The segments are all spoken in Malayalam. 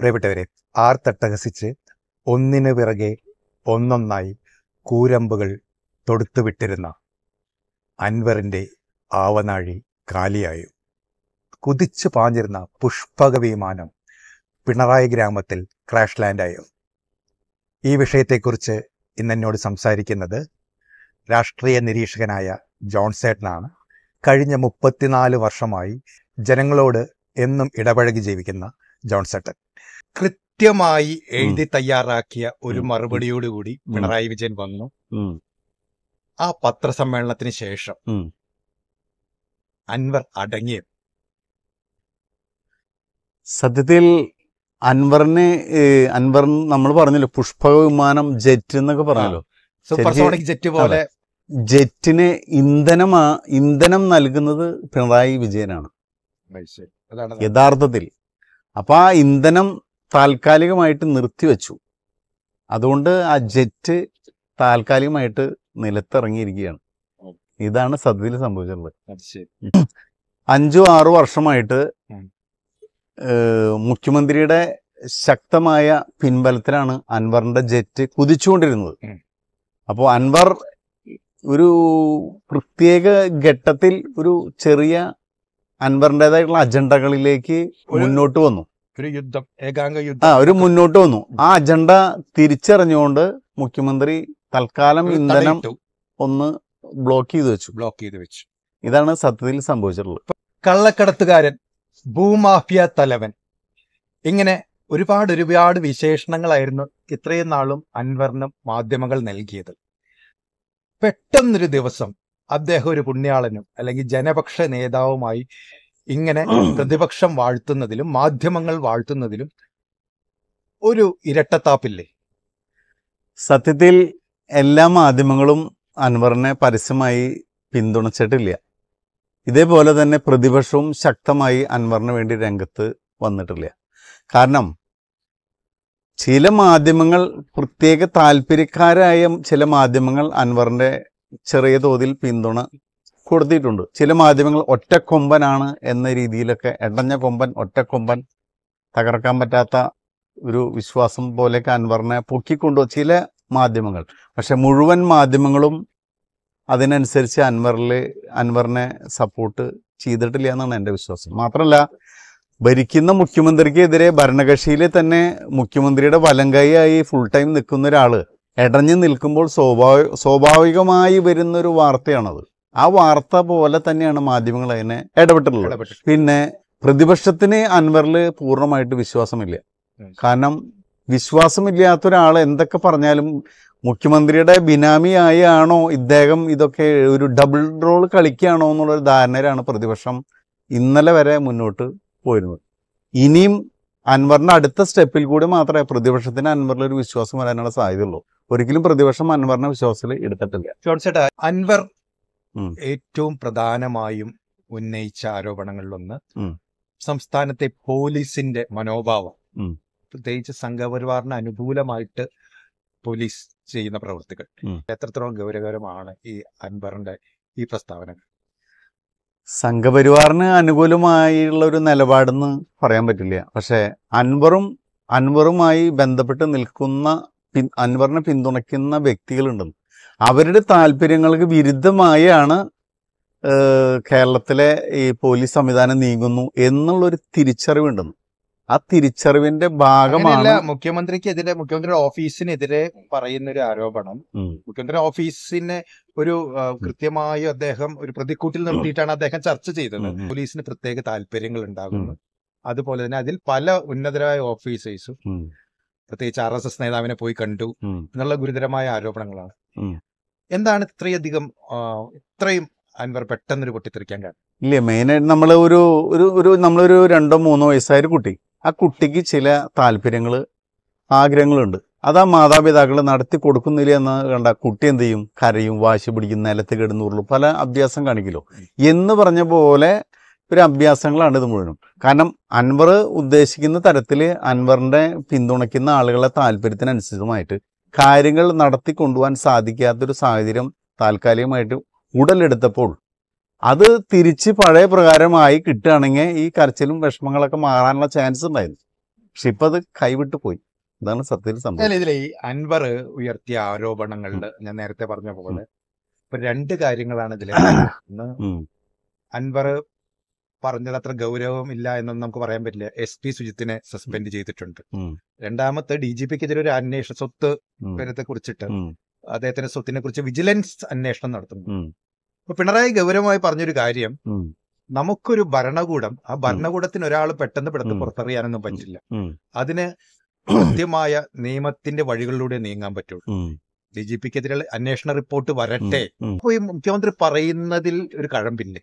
പ്രിയപ്പെട്ടവരെ ആർത്തട്ടഹസിച്ച് ഒന്നിന് പിറകെ ഒന്നൊന്നായി കൂരമ്പുകൾ തൊടുത്തുവിട്ടിരുന്ന അൻവറിൻ്റെ ആവനാഴി കാലിയായു കുതിച്ചു പാഞ്ഞിരുന്ന പുഷ്പക വിമാനം പിണറായി ഗ്രാമത്തിൽ ക്രാഷ് ലാൻഡായി ഈ വിഷയത്തെക്കുറിച്ച് ഇന്ന് എന്നോട് സംസാരിക്കുന്നത് രാഷ്ട്രീയ നിരീക്ഷകനായ ജോൺസേട്ടനാണ് കഴിഞ്ഞ മുപ്പത്തിനാല് വർഷമായി ജനങ്ങളോട് എന്നും ഇടപഴകി ജീവിക്കുന്ന ജോൺസേട്ടൻ കൃത്യമായി എഴുതി തയ്യാറാക്കിയ ഒരു മറുപടിയോടുകൂടി പിണറായി വിജയൻ വന്നു ആ പത്രസമ്മേളനത്തിന് ശേഷം അൻവർ അടങ്ങിയത് സത്യത്തിൽ അൻവറിനെ അൻവർ നമ്മൾ പറഞ്ഞല്ലോ പുഷ്പ വിമാനം ജെറ്റ് എന്നൊക്കെ പറഞ്ഞല്ലോ സൂപ്പർസോണിക് ജെറ്റ് പോലെ ജെറ്റിന് ഇന്ധനമാ ഇന്ധനം നൽകുന്നത് പിണറായി വിജയനാണ് യഥാർത്ഥത്തിൽ അപ്പോൾ ആ ഇന്ധനം താൽക്കാലികമായിട്ട് നിർത്തിവെച്ചു അതുകൊണ്ട് ആ ജെറ്റ് താൽക്കാലികമായിട്ട് നിലത്തിറങ്ങിയിരിക്കുകയാണ് ഇതാണ് സദ്യയിൽ സംഭവിച്ചിട്ടുള്ളത് അഞ്ചു ആറു വർഷമായിട്ട് മുഖ്യമന്ത്രിയുടെ ശക്തമായ പിൻബലത്തിലാണ് അൻവറിന്റെ ജെറ്റ് കുതിച്ചുകൊണ്ടിരുന്നത് അപ്പോൾ അൻവർ ഒരു പ്രത്യേക ഘട്ടത്തിൽ ഒരു ചെറിയ അൻവറിൻ്റെതായിട്ടുള്ള അജണ്ടകളിലേക്ക് മുന്നോട്ട് വന്നു ഒരു യുദ്ധം ഏകാംഗ യുദ്ധം ആ ഒരു മുന്നോട്ട് വന്നു ആ അജണ്ട തിരിച്ചറിഞ്ഞുകൊണ്ട് മുഖ്യമന്ത്രി തൽക്കാലം ഇന്ധനം ഒന്ന് ബ്ലോക്ക് ചെയ്ത് വെച്ചു ബ്ലോക്ക് ചെയ്ത് വെച്ചു ഇതാണ് സത്യത്തിൽ സംഭവിച്ചിട്ടുള്ളത് കള്ളക്കടത്തുകാരൻ ഭൂമാഫിയ തലവൻ ഇങ്ങനെ ഒരുപാട് ഒരുപാട് വിശേഷണങ്ങളായിരുന്നു ഇത്രയും നാളും അൻവറിനും മാധ്യമങ്ങൾ നൽകിയത് പെട്ടെന്നൊരു ദിവസം അദ്ദേഹം ഒരു പുണ്യാളനും അല്ലെങ്കിൽ ജനപക്ഷ നേതാവുമായി ഇങ്ങനെ പ്രതിപക്ഷം വാഴ്ത്തുന്നതിലും മാധ്യമങ്ങൾ വാഴ്ത്തുന്നതിലും ഒരു ഇരട്ടത്താപ്പില്ലേ സത്യത്തിൽ എല്ലാ മാധ്യമങ്ങളും അൻവറിനെ പരസ്യമായി പിന്തുണച്ചിട്ടില്ല ഇതേപോലെ തന്നെ പ്രതിപക്ഷവും ശക്തമായി അൻവറിന് വേണ്ടി രംഗത്ത് വന്നിട്ടില്ല കാരണം ചില മാധ്യമങ്ങൾ പ്രത്യേക താല്പര്യക്കാരായ ചില മാധ്യമങ്ങൾ അൻവറിൻ്റെ ചെറിയ തോതിൽ പിന്തുണ കൊടുത്തിട്ടുണ്ട് ചില മാധ്യമങ്ങൾ ഒറ്റക്കൊമ്പനാണ് എന്ന രീതിയിലൊക്കെ എടഞ്ഞ കൊമ്പൻ ഒറ്റക്കൊമ്പൻ തകർക്കാൻ പറ്റാത്ത ഒരു വിശ്വാസം പോലെ അൻവറിനെ പൊക്കിക്കൊണ്ടു ചില മാധ്യമങ്ങൾ പക്ഷെ മുഴുവൻ മാധ്യമങ്ങളും അതിനനുസരിച്ച് അൻവറിൽ അൻവറിനെ സപ്പോർട്ട് ചെയ്തിട്ടില്ല എന്നാണ് എൻ്റെ വിശ്വാസം മാത്രമല്ല ഭരിക്കുന്ന മുഖ്യമന്ത്രിക്കെതിരെ ഭരണകക്ഷിയിലെ തന്നെ മുഖ്യമന്ത്രിയുടെ വലങ്കൈയായി ഫുൾ ടൈം നിൽക്കുന്ന ഒരാൾ എടഞ്ഞു നിൽക്കുമ്പോൾ സ്വാഭാവിക സ്വാഭാവികമായി വരുന്നൊരു വാർത്തയാണത് ആ വാർത്ത പോലെ തന്നെയാണ് മാധ്യമങ്ങൾ അതിനെ ഇടപെട്ടിട്ടുള്ളത് പിന്നെ പ്രതിപക്ഷത്തിന് അൻവറിൽ പൂർണ്ണമായിട്ട് വിശ്വാസമില്ല കാരണം വിശ്വാസമില്ലാത്ത ഒരാൾ എന്തൊക്കെ പറഞ്ഞാലും മുഖ്യമന്ത്രിയുടെ ബിനാമിയായാണോ ഇദ്ദേഹം ഇതൊക്കെ ഒരു ഡബിൾ റോൾ കളിക്കുകയാണോ എന്നുള്ളൊരു ധാരണയിലാണ് പ്രതിപക്ഷം ഇന്നലെ വരെ മുന്നോട്ട് പോയിരുന്നത് ഇനിയും അൻവറിന്റെ അടുത്ത സ്റ്റെപ്പിൽ കൂടി മാത്രമേ പ്രതിപക്ഷത്തിന് അൻവറിൽ ഒരു വിശ്വാസം വരാനുള്ള സാധ്യതയുള്ളൂ ഒരിക്കലും പ്രതിപക്ഷം അൻവറിനെ വിശ്വാസത്തിൽ എടുത്തിട്ടില്ല ജോൺസേട്ടാ അൻവർ ഏറ്റവും പ്രധാനമായും ഉന്നയിച്ച ആരോപണങ്ങളിലൊന്ന് സംസ്ഥാനത്തെ പോലീസിന്റെ മനോഭാവം പ്രത്യേകിച്ച് സംഘപരിവാറിന് അനുകൂലമായിട്ട് പോലീസ് ചെയ്യുന്ന പ്രവൃത്തികൾ എത്രത്തോളം ഗൗരവകരമാണ് ഈ അൻവറിന്റെ ഈ പ്രസ്താവന സംഘപരിവാറിന് അനുകൂലമായുള്ള ഒരു നിലപാടെന്ന് പറയാൻ പറ്റില്ല പക്ഷേ അൻവറും അൻവറുമായി ബന്ധപ്പെട്ട് നിൽക്കുന്ന പിൻ അൻവറിനെ പിന്തുണയ്ക്കുന്ന വ്യക്തികളുണ്ടെന്ന് അവരുടെ താല്പര്യങ്ങൾക്ക് വിരുദ്ധമായാണ് കേരളത്തിലെ ഈ പോലീസ് സംവിധാനം നീങ്ങുന്നു എന്നുള്ളൊരു തിരിച്ചറിവുണ്ടെന്ന് ആ തിരിച്ചറിവിന്റെ ഭാഗമാണ് മുഖ്യമന്ത്രിക്കെതിരെ മുഖ്യമന്ത്രിയുടെ ഓഫീസിനെതിരെ പറയുന്ന ഒരു ആരോപണം മുഖ്യമന്ത്രിയുടെ ഓഫീസിനെ ഒരു കൃത്യമായി അദ്ദേഹം ഒരു പ്രതിക്കൂട്ടിൽ നിർത്തിയിട്ടാണ് അദ്ദേഹം ചർച്ച ചെയ്തത് പോലീസിന് പ്രത്യേക താല്പര്യങ്ങൾ ഉണ്ടാകുന്നു അതുപോലെ തന്നെ അതിൽ പല ഉന്നതരായ ഓഫീസേഴ്സും പ്രത്യേകിച്ച് ആർ എസ് എസ് നേതാവിനെ പോയി കണ്ടു എന്നുള്ള ഗുരുതരമായ ആരോപണങ്ങളാണ് എന്താണ് ഇത്രയധികം ഇത്രയും അൻവർ പെട്ടെന്നൊരു പൊട്ടിത്തെറിക്കാൻ കാരണം ഇല്ല മെയിനായിട്ട് നമ്മൾ ഒരു ഒരു ഒരു നമ്മളൊരു രണ്ടോ മൂന്നോ വയസ്സായ ഒരു കുട്ടി ആ കുട്ടിക്ക് ചില താല്പര്യങ്ങൾ ആഗ്രഹങ്ങളുണ്ട് അത് ആ മാതാപിതാക്കൾ നടത്തി കൊടുക്കുന്നില്ല എന്ന് കണ്ട കുട്ടി എന്ത് ചെയ്യും കരയും വാശി പിടിക്കും നിലത്ത് കിടന്നുള്ളൂ പല അഭ്യാസം കാണിക്കലോ എന്ന് പറഞ്ഞ പോലെ ഒരു അഭ്യാസങ്ങളാണ് ഇത് മുഴുവനും കാരണം അൻവർ ഉദ്ദേശിക്കുന്ന തരത്തിൽ അൻവറിൻ്റെ പിന്തുണയ്ക്കുന്ന ആളുകളെ താല്പര്യത്തിനനുസൃതമായിട്ട് കാര്യങ്ങൾ നടത്തി കൊണ്ടുപോകാൻ സാധിക്കാത്തൊരു സാഹചര്യം താൽക്കാലികമായിട്ട് ഉടലെടുത്തപ്പോൾ അത് തിരിച്ച് പഴയ പ്രകാരമായി കിട്ടുകയാണെങ്കിൽ ഈ കരച്ചിലും വിഷമങ്ങളൊക്കെ മാറാനുള്ള ചാൻസ് ഉണ്ടായിരുന്നു പക്ഷെ ഇപ്പം അത് കൈവിട്ട് പോയി ഇതാണ് സത്യത്തിൽ സംഭവം ഇതിലെ ഈ അൻവർ ഉയർത്തിയ ആരോപണങ്ങളിൽ ഞാൻ നേരത്തെ പറഞ്ഞ പോലെ ഇപ്പൊ രണ്ട് കാര്യങ്ങളാണ് ഇതിലെ അൻവർ പറഞ്ഞത് അത്ര ഗൗരവം ഇല്ല എന്നൊന്നും നമുക്ക് പറയാൻ പറ്റില്ല എസ് പി സുജിത്തിനെ സസ്പെൻഡ് ചെയ്തിട്ടുണ്ട് രണ്ടാമത്തെ ഡി ജി പിക്ക് ഒരു അന്വേഷണം സ്വത്ത് പേരത്തെ കുറിച്ചിട്ട് അദ്ദേഹത്തിന്റെ സ്വത്തിനെ കുറിച്ച് വിജിലൻസ് അന്വേഷണം നടത്തുന്നു അപ്പൊ പിണറായി ഗൗരവമായി പറഞ്ഞൊരു കാര്യം നമുക്കൊരു ഭരണകൂടം ആ ഭരണകൂടത്തിന് ഒരാൾ പെട്ടെന്ന് പെടുത്ത് പുറത്തറിയാനൊന്നും പറ്റില്ല അതിന് കൃത്യമായ നിയമത്തിന്റെ വഴികളിലൂടെ നീങ്ങാൻ പറ്റുള്ളൂ ഡി ജി എതിരെ അന്വേഷണ റിപ്പോർട്ട് വരട്ടെ ഈ മുഖ്യമന്ത്രി പറയുന്നതിൽ ഒരു കഴമ്പില്ലേ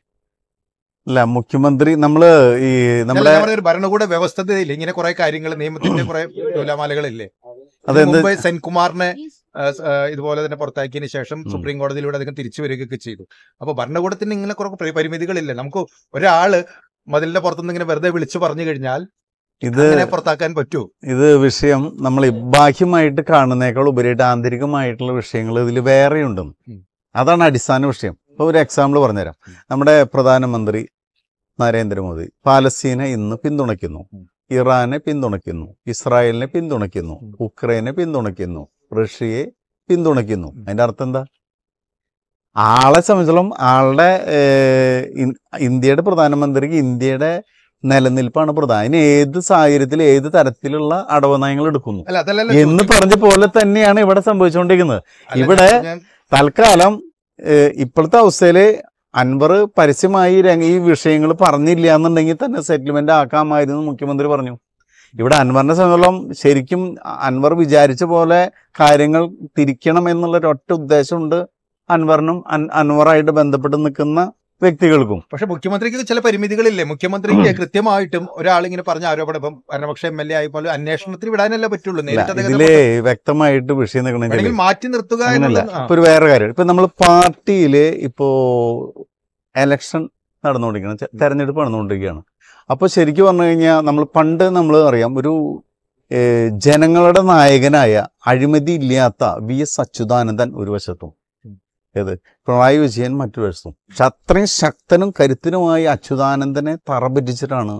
അല്ല മുഖ്യമന്ത്രി നമ്മള് ഈ നമ്മുടെ ഒരു ഭരണകൂട വ്യവസ്ഥതയിൽ ഇങ്ങനെ കുറെ കാര്യങ്ങൾ നിയമത്തിന്റെ കുറെ ജോലമാലകളില്ലേ മുംബൈ സെൻകുമാറിനെ ഇതുപോലെ തന്നെ പുറത്താക്കിയതിനു ശേഷം സുപ്രീം കോടതിയിലൂടെ അദ്ദേഹം തിരിച്ചു വരികയൊക്കെ ചെയ്തു അപ്പൊ ഭരണകൂടത്തിന് ഇങ്ങനെ കുറെ പരിമിതികളില്ല നമുക്ക് ഒരാള് മതിലിന്റെ പുറത്തുനിന്ന് ഇങ്ങനെ വെറുതെ വിളിച്ചു പറഞ്ഞു കഴിഞ്ഞാൽ ഇത് പുറത്താക്കാൻ പറ്റൂ ഇത് വിഷയം നമ്മൾ ബാഹ്യമായിട്ട് കാണുന്നേക്കാൾ ഉപരിയായിട്ട് ആന്തരികമായിട്ടുള്ള വിഷയങ്ങൾ ഇതിൽ വേറെയുണ്ടും അതാണ് അടിസ്ഥാന വിഷയം ഇപ്പോൾ ഒരു എക്സാമ്പിൾ പറഞ്ഞുതരാം നമ്മുടെ പ്രധാനമന്ത്രി നരേന്ദ്രമോദി പാലസ്തീനെ ഇന്ന് പിന്തുണയ്ക്കുന്നു ഇറാനെ പിന്തുണയ്ക്കുന്നു ഇസ്രായേലിനെ പിന്തുണയ്ക്കുന്നു ഉക്രൈനെ പിന്തുണയ്ക്കുന്നു റഷ്യയെ പിന്തുണയ്ക്കുന്നു അതിന്റെ അർത്ഥം എന്താ ആളെ സംബന്ധിച്ചോളം ആളുടെ ഇന്ത്യയുടെ പ്രധാനമന്ത്രിക്ക് ഇന്ത്യയുടെ നിലനിൽപ്പാണ് പ്രധാനം അതിന് ഏത് സാഹചര്യത്തിൽ ഏത് തരത്തിലുള്ള അടവ് നയങ്ങൾ എടുക്കുന്നു എന്ന് പറഞ്ഞ പോലെ തന്നെയാണ് ഇവിടെ സംഭവിച്ചുകൊണ്ടിരിക്കുന്നത് ഇവിടെ തൽക്കാലം ഇപ്പോഴത്തെ അവസ്ഥയിൽ അൻവർ പരസ്യമായി ഈ വിഷയങ്ങൾ പറഞ്ഞില്ല എന്നുണ്ടെങ്കിൽ തന്നെ സെറ്റിൽമെന്റ് ആക്കാമായിരുന്നു മുഖ്യമന്ത്രി പറഞ്ഞു ഇവിടെ അൻവറിനെ സംബന്ധിച്ചോളം ശരിക്കും അൻവർ വിചാരിച്ച പോലെ കാര്യങ്ങൾ തിരിക്കണം എന്നുള്ള ഒരൊറ്റ ഉദ്ദേശമുണ്ട് അൻവറിനും അൻവറായിട്ട് ബന്ധപ്പെട്ട് നിൽക്കുന്ന വ്യക്തികൾക്കും പക്ഷെ മുഖ്യമന്ത്രിക്ക് ചില പരിമിതികളില്ലേ മുഖ്യമന്ത്രിക്ക് കൃത്യമായിട്ടും ഒരാളിങ്ങനെ പറഞ്ഞ ആരോപണം ഇപ്പം ഭരണപക്ഷ എം എൽ എ ആയി പോലും അന്വേഷണത്തിന് വിടാനല്ല പറ്റുള്ളൂ വ്യക്തമായിട്ട് വിഷയം നിൽക്കണമെങ്കിൽ മാറ്റി നിർത്തുക ഇപ്പൊ ഒരു വേറെ കാര്യം ഇപ്പൊ നമ്മൾ പാർട്ടിയില് ഇപ്പോ എലക്ഷൻ നടന്നുകൊണ്ടിരിക്കുകയാണ് തെരഞ്ഞെടുപ്പ് നടന്നുകൊണ്ടിരിക്കുകയാണ് അപ്പോൾ ശരിക്കും പറഞ്ഞു കഴിഞ്ഞാൽ നമ്മൾ പണ്ട് നമ്മൾ അറിയാം ഒരു ജനങ്ങളുടെ നായകനായ അഴിമതി ഇല്ലാത്ത വി എസ് അച്യുതാനന്ദൻ ഒരു വശത്തും ഏത് പിണറായി വിജയൻ മറ്റു വേഴ്സും പക്ഷെ അത്രയും ശക്തനും കരുത്തനുമായി അച്യുതാനന്ദനെ തറപറ്റിച്ചിട്ടാണ്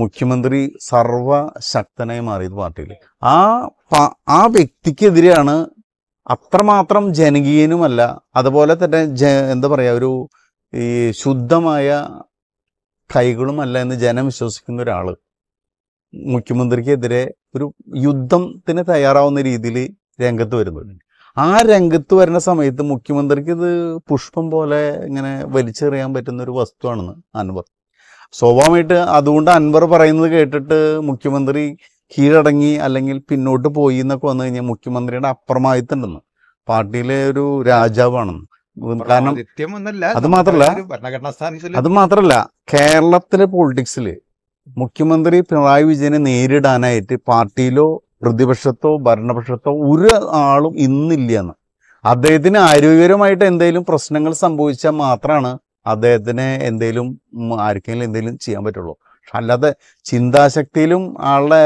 മുഖ്യമന്ത്രി സർവശക്തനായി മാറിയത് പാർട്ടിയിൽ ആ ആ വ്യക്തിക്കെതിരെയാണ് അത്രമാത്രം ജനകീയനുമല്ല അതുപോലെ തന്നെ ജ എന്താ പറയുക ഒരു ഈ ശുദ്ധമായ കൈകളുമല്ല എന്ന് ജനം വിശ്വസിക്കുന്ന ഒരാൾ മുഖ്യമന്ത്രിക്കെതിരെ ഒരു യുദ്ധത്തിന് തയ്യാറാവുന്ന രീതിയിൽ രംഗത്ത് വരുന്നുണ്ട് ആ രംഗത്ത് വരുന്ന സമയത്ത് മുഖ്യമന്ത്രിക്ക് ഇത് പുഷ്പം പോലെ ഇങ്ങനെ വലിച്ചെറിയാൻ പറ്റുന്ന ഒരു വസ്തുവാണെന്ന് അൻവർ സ്വാഭാവികമായിട്ട് അതുകൊണ്ട് അൻവർ പറയുന്നത് കേട്ടിട്ട് മുഖ്യമന്ത്രി കീഴടങ്ങി അല്ലെങ്കിൽ പിന്നോട്ട് പോയി എന്നൊക്കെ വന്നു കഴിഞ്ഞാൽ മുഖ്യമന്ത്രിയുടെ അപ്രമാദിത്തമുണ്ടെന്ന് പാർട്ടിയിലെ ഒരു രാജാവാണെന്ന് കാരണം അത് മാത്രല്ല അത് മാത്രല്ല കേരളത്തിലെ പൊളിറ്റിക്സിൽ മുഖ്യമന്ത്രി പിണറായി വിജയനെ നേരിടാനായിട്ട് പാർട്ടിയിലോ പ്രതിപക്ഷത്തോ ഭരണപക്ഷത്തോ ഒരു ആളും ഇന്നില്ല എന്ന് അദ്ദേഹത്തിന് ആരോഗ്യപരമായിട്ട് എന്തെങ്കിലും പ്രശ്നങ്ങൾ സംഭവിച്ചാൽ മാത്രമാണ് അദ്ദേഹത്തിന് എന്തെങ്കിലും ആർക്കെങ്കിലും എന്തെങ്കിലും ചെയ്യാൻ പറ്റുള്ളൂ അല്ലാതെ ചിന്താശക്തിയിലും ആളുടെ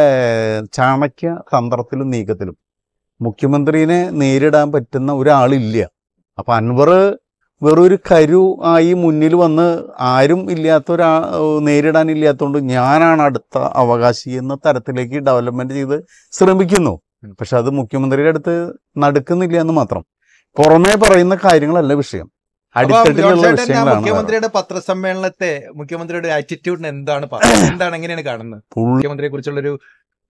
ചാണക്യ തന്ത്രത്തിലും നീക്കത്തിലും മുഖ്യമന്ത്രിനെ നേരിടാൻ പറ്റുന്ന ഒരാളില്ല അപ്പം അൻവർ വെറൊരു കരു ആയി മുന്നിൽ വന്ന് ആരും ഇല്ലാത്ത ഒരാ നേരിടാനില്ലാത്തതുകൊണ്ട് ഞാനാണ് അടുത്ത അവകാശി എന്ന തരത്തിലേക്ക് ഡെവലപ്മെന്റ് ചെയ്ത് ശ്രമിക്കുന്നു പക്ഷെ അത് മുഖ്യമന്ത്രിയുടെ അടുത്ത് നടക്കുന്നില്ല എന്ന് മാത്രം പുറമേ പറയുന്ന കാര്യങ്ങളല്ല വിഷയം അടിത്തട്ടിലുള്ള വിഷയങ്ങളാണ് മുഖ്യമന്ത്രിയുടെ പത്രസമ്മേളനത്തെ മുഖ്യമന്ത്രിയുടെ ആറ്റിറ്റ്യൂഡിന് എന്താണ് എന്താണ് എങ്ങനെയാണ് കാണുന്നത് മുഖ്യമന്ത്രിയെ കുറിച്ചുള്ളൊരു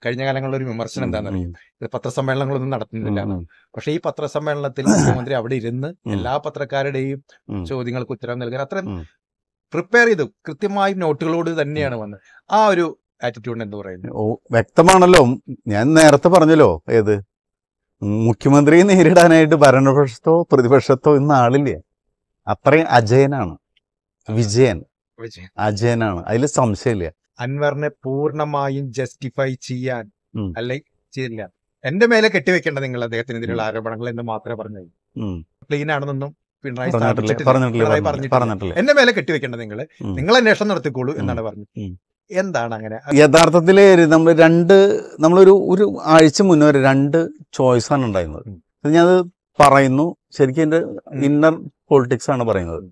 കഴിഞ്ഞ കാലങ്ങളിൽ ഒരു വിമർശനം എന്താണെന്നറിയും ഇത് പത്രസമ്മേളനങ്ങളൊന്നും നടത്തുന്നില്ല പക്ഷെ ഈ പത്രസമ്മേളനത്തിൽ മുഖ്യമന്ത്രി അവിടെ ഇരുന്ന് എല്ലാ പത്രക്കാരുടെയും ചോദ്യങ്ങൾക്ക് ഉത്തരം നൽകാൻ അത്രയും പ്രിപ്പയർ ചെയ്തു കൃത്യമായി നോട്ടുകളോട് തന്നെയാണ് വന്നത് ആ ഒരു ആറ്റിറ്റ്യൂഡ് എന്ന് പറയുന്നത് ഓ വ്യക്തമാണല്ലോ ഞാൻ നേരത്തെ പറഞ്ഞല്ലോ ഏത് മുഖ്യമന്ത്രിയെ നേരിടാനായിട്ട് ഭരണപക്ഷത്തോ പ്രതിപക്ഷത്തോ ഇന്ന് ആളില്ലേ അത്രയും അജയനാണ് വിജയൻ അജയനാണ് അതിൽ സംശയമില്ല അൻവറിനെ പൂർണ്ണമായും ജസ്റ്റിഫൈ ചെയ്യാൻ അല്ലെ ചെയ്യില്ല എന്റെ മേലെ കെട്ടിവെക്കേണ്ട നിങ്ങൾ അദ്ദേഹത്തിനെതിരെയുള്ള ആരോപണങ്ങൾ എന്ന് മാത്രമേ പറഞ്ഞുള്ളൂ ക്ലീൻ ആണെന്നൊന്നും പിണറായി പറഞ്ഞിട്ടില്ല എന്റെ മേലെ കെട്ടിവെക്കേണ്ട നിങ്ങൾ നിങ്ങൾ അന്വേഷണം നടത്തിക്കോളൂ എന്നാണ് പറഞ്ഞത് എന്താണ് അങ്ങനെ യഥാർത്ഥത്തിൽ നമ്മൾ രണ്ട് നമ്മളൊരു ഒരു ആഴ്ച മുന്നേ ഒരു രണ്ട് ആണ് ഉണ്ടായിരുന്നത് ഞാനത് പറയുന്നു ശരിക്കും എന്റെ ഇന്നർ പൊളിറ്റിക്സ് ആണ് പറയുന്നത്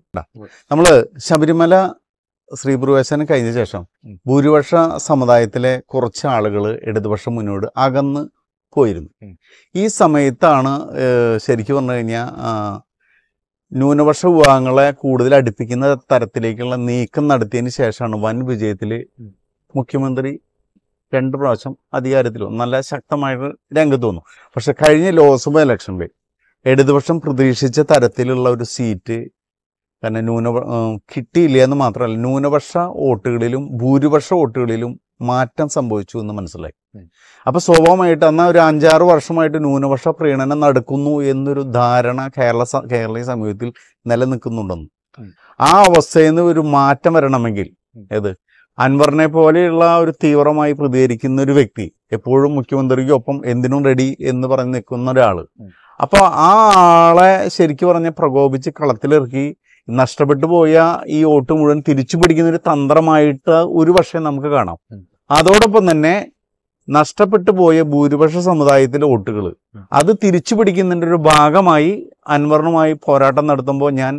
നമ്മൾ ശബരിമല ശ്രീ കഴിഞ്ഞ ശേഷം ഭൂരിപക്ഷ സമുദായത്തിലെ കുറച്ച് ആളുകൾ ഇടതുപക്ഷം മുന്നോട് അകന്ന് പോയിരുന്നു ഈ സമയത്താണ് ശരിക്കു പറഞ്ഞു കഴിഞ്ഞാൽ ന്യൂനപക്ഷ വിഭാഗങ്ങളെ കൂടുതൽ അടുപ്പിക്കുന്ന തരത്തിലേക്കുള്ള നീക്കം നടത്തിയതിന് ശേഷമാണ് വൻ വിജയത്തിൽ മുഖ്യമന്ത്രി രണ്ട് പ്രാവശ്യം അധികാരത്തിൽ വന്നു നല്ല ശക്തമായിട്ട് രംഗത്ത് വന്നു പക്ഷെ കഴിഞ്ഞ ലോക്സഭ ഇലക്ഷനിൽ ഇടതുപക്ഷം പ്രതീക്ഷിച്ച തരത്തിലുള്ള ഒരു സീറ്റ് കാരണം ന്യൂന കിട്ടിയില്ല എന്ന് മാത്രമല്ല ന്യൂനപക്ഷ വോട്ടുകളിലും ഭൂരിപക്ഷ വോട്ടുകളിലും മാറ്റം സംഭവിച്ചു എന്ന് മനസ്സിലായി അപ്പോൾ സ്വാഭാവികമായിട്ട് അന്ന് ഒരു അഞ്ചാറ് വർഷമായിട്ട് ന്യൂനപക്ഷ പ്രീണനം നടക്കുന്നു എന്നൊരു ധാരണ കേരള കേരളീയ സമൂഹത്തിൽ നിലനിൽക്കുന്നുണ്ടെന്ന് ആ അവസ്ഥയിൽ നിന്ന് ഒരു മാറ്റം വരണമെങ്കിൽ ഏത് അൻവറിനെ പോലെയുള്ള ഒരു തീവ്രമായി പ്രതികരിക്കുന്ന ഒരു വ്യക്തി എപ്പോഴും മുഖ്യമന്ത്രിക്കൊപ്പം എന്തിനും റെഡി എന്ന് പറഞ്ഞ് നിൽക്കുന്ന ഒരാൾ അപ്പോൾ ആ ആളെ ശരിക്കു പറഞ്ഞ പ്രകോപിച്ച് കളത്തിലിറക്കി നഷ്ടപ്പെട്ടു പോയ ഈ വോട്ട് മുഴുവൻ തിരിച്ചു പിടിക്കുന്ന ഒരു തന്ത്രമായിട്ട് ഒരു പക്ഷേ നമുക്ക് കാണാം അതോടൊപ്പം തന്നെ നഷ്ടപ്പെട്ടു പോയ ഭൂരിപക്ഷ സമുദായത്തിലെ വോട്ടുകൾ അത് തിരിച്ചു പിടിക്കുന്നതിൻ്റെ ഒരു ഭാഗമായി അൻവറിനുമായി പോരാട്ടം നടത്തുമ്പോൾ ഞാൻ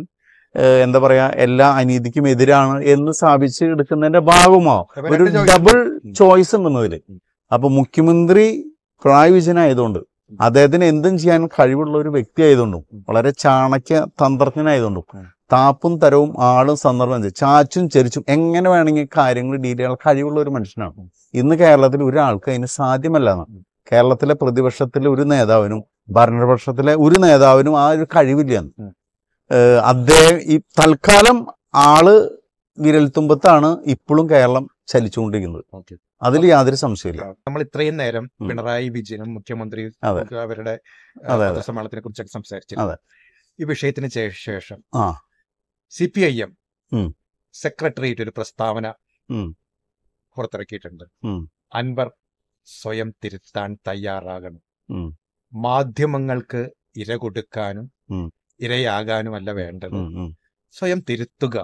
എന്താ പറയാ എല്ലാ അനീതിക്കും എതിരാണ് എന്ന് സ്ഥാപിച്ച് എടുക്കുന്നതിന്റെ ഭാഗമാവും ഒരു ഡബിൾ ചോയ്സ് ഉണ്ടെന്നതിൽ അപ്പൊ മുഖ്യമന്ത്രി പിണറായി വിജയനായതുകൊണ്ട് അദ്ദേഹത്തിന് എന്തും ചെയ്യാൻ കഴിവുള്ള ഒരു വ്യക്തി ആയതുകൊണ്ടും വളരെ ചാണക്യ തന്ത്രജ്ഞനായതുകൊണ്ടും താപ്പും തരവും ആളും സന്ദർഭം ചാച്ചും ചെരിച്ചും എങ്ങനെ വേണമെങ്കിൽ കാര്യങ്ങൾ ഡീൽ ചെയ്യാൻ കഴിവുള്ള ഒരു മനുഷ്യനാണ് ഇന്ന് കേരളത്തിൽ ഒരാൾക്ക് അതിന് സാധ്യമല്ല കേരളത്തിലെ പ്രതിപക്ഷത്തിലെ ഒരു നേതാവിനും ഭരണപക്ഷത്തിലെ ഒരു നേതാവിനും ആ ഒരു കഴിവില്ല അദ്ദേഹം ഈ തൽക്കാലം ആള് വിരൽത്തുമ്പത്താണ് ഇപ്പോഴും കേരളം ചലിച്ചുകൊണ്ടിരിക്കുന്നത് അതിൽ യാതൊരു സംശയമില്ല നമ്മൾ ഇത്രയും നേരം പിണറായി വിജയനും മുഖ്യമന്ത്രി അവരുടെ സമ്മേളനത്തിനെ കുറിച്ചൊക്കെ സംസാരിച്ചു ഈ വിഷയത്തിന് ശേഷം C P I M secretariat ഒരു പ്രസ്താവന പുറത്തിറക്കിയിട്ടുണ്ട് അൻവർ സ്വയം തിരുത്താൻ തയ്യാറാകണം മാധ്യമങ്ങൾക്ക് ഇര കൊടുക്കാനും ഇരയാകാനുമല്ല വേണ്ടത് സ്വയം തിരുത്തുക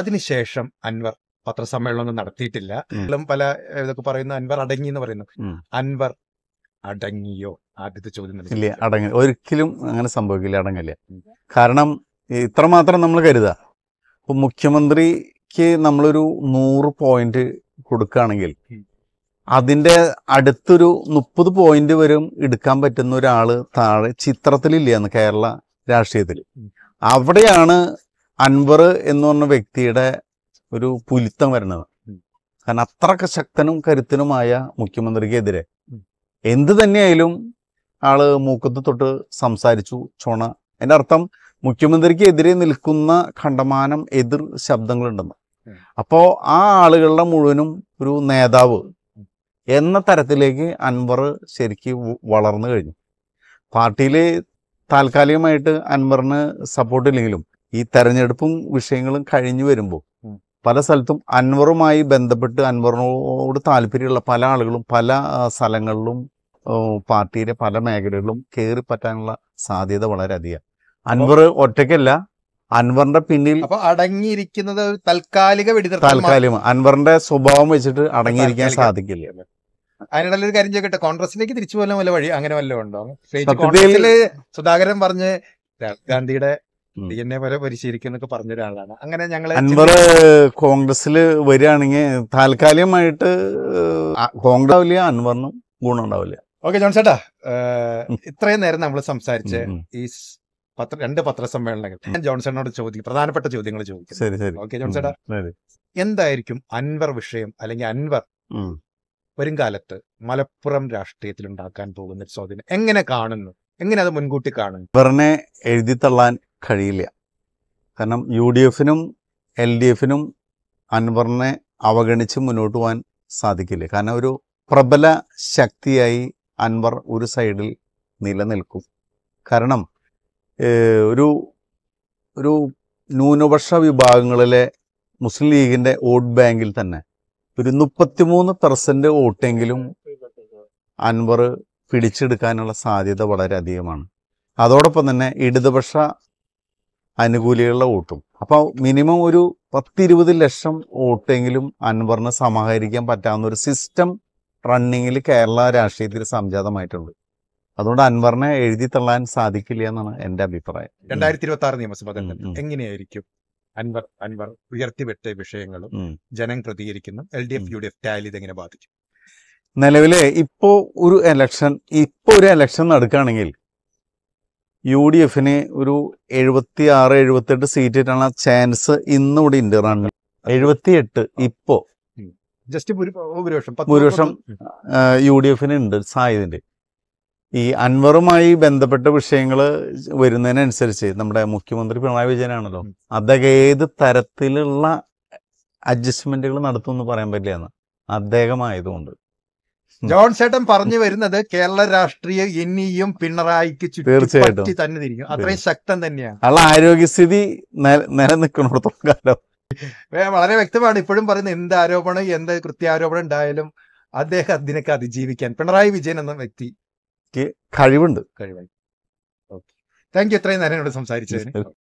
അതിനുശേഷം അൻവർ പത്രസമ്മേളനമൊന്നും നടത്തിയിട്ടില്ല പല ഇതൊക്കെ പറയുന്ന അൻവർ അടങ്ങി എന്ന് പറയുന്നു അൻവർ അടങ്ങിയോ ആദ്യത്തെ ചോദ്യം അടങ്ങി ഒരിക്കലും അങ്ങനെ സംഭവിക്കില്ല അടങ്ങില്ല കാരണം ഇത്രമാത്രം നമ്മൾ കരുതുക ഇപ്പം മുഖ്യമന്ത്രിക്ക് നമ്മളൊരു നൂറ് പോയിന്റ് കൊടുക്കുകയാണെങ്കിൽ അതിൻ്റെ അടുത്തൊരു മുപ്പത് പോയിന്റ് വരും എടുക്കാൻ പറ്റുന്ന ഒരാൾ താഴെ ചിത്രത്തിലില്ലയെന്ന് കേരള രാഷ്ട്രീയത്തിൽ അവിടെയാണ് അൻവർ എന്ന് പറഞ്ഞ വ്യക്തിയുടെ ഒരു പുലിത്തം വരുന്നത് കാരണം അത്ര ശക്തനും കരുത്തനുമായ മുഖ്യമന്ത്രിക്കെതിരെ എന്ത് തന്നെയായാലും ആള് മൂക്കത്ത് തൊട്ട് സംസാരിച്ചു ചൊണ എൻ്റെ അർത്ഥം മുഖ്യമന്ത്രിക്കെതിരെ നിൽക്കുന്ന കണ്ടമാനം എതിർ ശബ്ദങ്ങളുണ്ടെന്ന് അപ്പോൾ ആ ആളുകളുടെ മുഴുവനും ഒരു നേതാവ് എന്ന തരത്തിലേക്ക് അൻവർ ശരിക്ക് വളർന്നു കഴിഞ്ഞു പാർട്ടിയിൽ താൽക്കാലികമായിട്ട് അൻവറിന് സപ്പോർട്ടില്ലെങ്കിലും ഈ തെരഞ്ഞെടുപ്പും വിഷയങ്ങളും കഴിഞ്ഞു വരുമ്പോൾ പല സ്ഥലത്തും അൻവറുമായി ബന്ധപ്പെട്ട് അൻവറിനോട് താല്പര്യമുള്ള പല ആളുകളും പല സ്ഥലങ്ങളിലും പാർട്ടിയിലെ പല മേഖലകളിലും കയറിപ്പറ്റാനുള്ള സാധ്യത വളരെ അധികം അൻവർ ഒറ്റയ്ക്കല്ല അൻവറിന്റെ പിന്നിൽ അടങ്ങിയിരിക്കുന്നത് താൽക്കാലിക വെടിനിർത്തൽ താൽക്കാലികം അൻവറിന്റെ സ്വഭാവം വെച്ചിട്ട് അടങ്ങിയിരിക്കാൻ സാധിക്കില്ല അതിനിടയിൽ ഒരു കാര്യം ചോദിക്കട്ടെ കോൺഗ്രസിലേക്ക് തിരിച്ചു പോലും വല്ല വഴി അങ്ങനെ വല്ല ഉണ്ടോ കോൺഗ്രസില് സുധാകരൻ പറഞ്ഞ് ഗാന്ധിയുടെ ഡി എൻ എ വരെ പരിശീലിക്കുന്നൊക്കെ പറഞ്ഞ ഒരാളാണ് അങ്ങനെ ഞങ്ങൾ അൻവർ കോൺഗ്രസ്സിൽ വരികയാണെങ്കിൽ താൽക്കാലികമായിട്ട് കോൺഗ്രസ് ആവില്ല അൻവറിനും ഗുണം ഉണ്ടാവില്ല ഓക്കെ ജോൺ ചേട്ടാ ഇത്രയും നേരം നമ്മൾ സംസാരിച്ച് ഈ പത്ര രണ്ട് പത്രസമ്മേളനങ്ങൾ ഞാൻ ജോൺസണോട് ചോദിക്കും പ്രധാനപ്പെട്ട ചോദ്യങ്ങൾ ചോദിക്കും ഓക്കെ ജോൺസേട്ടാ എന്തായിരിക്കും അൻവർ വിഷയം അല്ലെങ്കിൽ അൻവർ വരും കാലത്ത് മലപ്പുറം രാഷ്ട്രീയത്തിൽ ഉണ്ടാക്കാൻ പോകുന്ന ഒരു സ്വാധീനം എങ്ങനെ കാണുന്നു എങ്ങനെ അത് മുൻകൂട്ടി കാണുന്നു ഇവറിനെ എഴുതി തള്ളാൻ കഴിയില്ല കാരണം യു ഡി എഫിനും എൽ ഡി എഫിനും അൻവറിനെ അവഗണിച്ച് മുന്നോട്ട് പോകാൻ സാധിക്കില്ല കാരണം ഒരു പ്രബല ശക്തിയായി അൻവർ ഒരു സൈഡിൽ നിലനിൽക്കും കാരണം ഒരു ഒരു ന്യൂനപക്ഷ വിഭാഗങ്ങളിലെ മുസ്ലിം ലീഗിൻ്റെ വോട്ട് ബാങ്കിൽ തന്നെ ഒരു മുപ്പത്തിമൂന്ന് പെർസെൻ്റ് വോട്ടെങ്കിലും അൻവർ പിടിച്ചെടുക്കാനുള്ള സാധ്യത വളരെ അധികമാണ് അതോടൊപ്പം തന്നെ ഇടതുപക്ഷ അനുകൂലികളുടെ വോട്ടും അപ്പോൾ മിനിമം ഒരു പത്തിരുപത് ലക്ഷം വോട്ടെങ്കിലും അൻവറിന് സമാഹരിക്കാൻ പറ്റാവുന്ന ഒരു സിസ്റ്റം റണ്ണിങ്ങിൽ കേരള രാഷ്ട്രീയത്തിൽ സംജാതമായിട്ടുണ്ട് അതുകൊണ്ട് അൻവറിനെ എഴുതി തള്ളാൻ സാധിക്കില്ല എന്നാണ് എൻ്റെ അഭിപ്രായം രണ്ടായിരത്തി ഇരുപത്തി ആറ് നിയമസഭാ തെരഞ്ഞെടുപ്പ് എങ്ങനെയായിരിക്കും അൻവർ അൻവർ ഉയർത്തിവിട്ട വിഷയങ്ങളും ജനം പ്രതികരിക്കുന്ന L D F U D F tally ഇതെങ്ങനെ ബാധിക്കും നിലവിലെ ഇപ്പോ ഒരു എലക്ഷൻ ഇപ്പോ ഒരു എലക്ഷൻ നടക്കുകയാണെങ്കിൽ യു ഡി എഫിന് ഒരു എഴുപത്തി ആറ് എഴുപത്തെട്ട് കിട്ടാനുള്ള ചാൻസ് ഇന്നുകൂടി ഉണ്ട് റൺ എഴുപത്തിയെട്ട് ഇപ്പോ ജസ്റ്റ് ഭൂരിപക്ഷം ഭൂരിപക്ഷം യു ഡി എഫിന് ഉണ്ട് സായതിൻ്റെ ഈ അൻവറുമായി ബന്ധപ്പെട്ട വിഷയങ്ങൾ വരുന്നതിനനുസരിച്ച് നമ്മുടെ മുഖ്യമന്ത്രി പിണറായി വിജയനാണല്ലോ അദ്ദേഹം ഏത് തരത്തിലുള്ള അഡ്ജസ്റ്റ്മെന്റുകൾ നടത്തുമെന്ന് പറയാൻ പറ്റില്ല എന്ന് അദ്ദേഹമായതുകൊണ്ട് ജോൺ ചേട്ടൻ പറഞ്ഞു വരുന്നത് കേരള രാഷ്ട്രീയ ഇനിയും പിണറായിക്ക് തീർച്ചയായിട്ടും തന്നെ അത്രയും ശക്തം തന്നെയാണ് അയാൾ ആരോഗ്യസ്ഥിതി നിലനിൽക്കണോടത്തോളം കാലം വളരെ വ്യക്തമാണ് ഇപ്പോഴും പറയുന്നത് എന്ത് ആരോപണം എന്ത് കൃത്യാരോപണം ഉണ്ടായാലും അദ്ദേഹം അതിനൊക്കെ അതിജീവിക്കാൻ പിണറായി വിജയൻ എന്ന വ്യക്തി കഴിവുണ്ട് കഴിവുണ്ട് താങ്ക് യു ഇത്രയും നേരം ഇവിടെ സംസാരിച്ചതിന്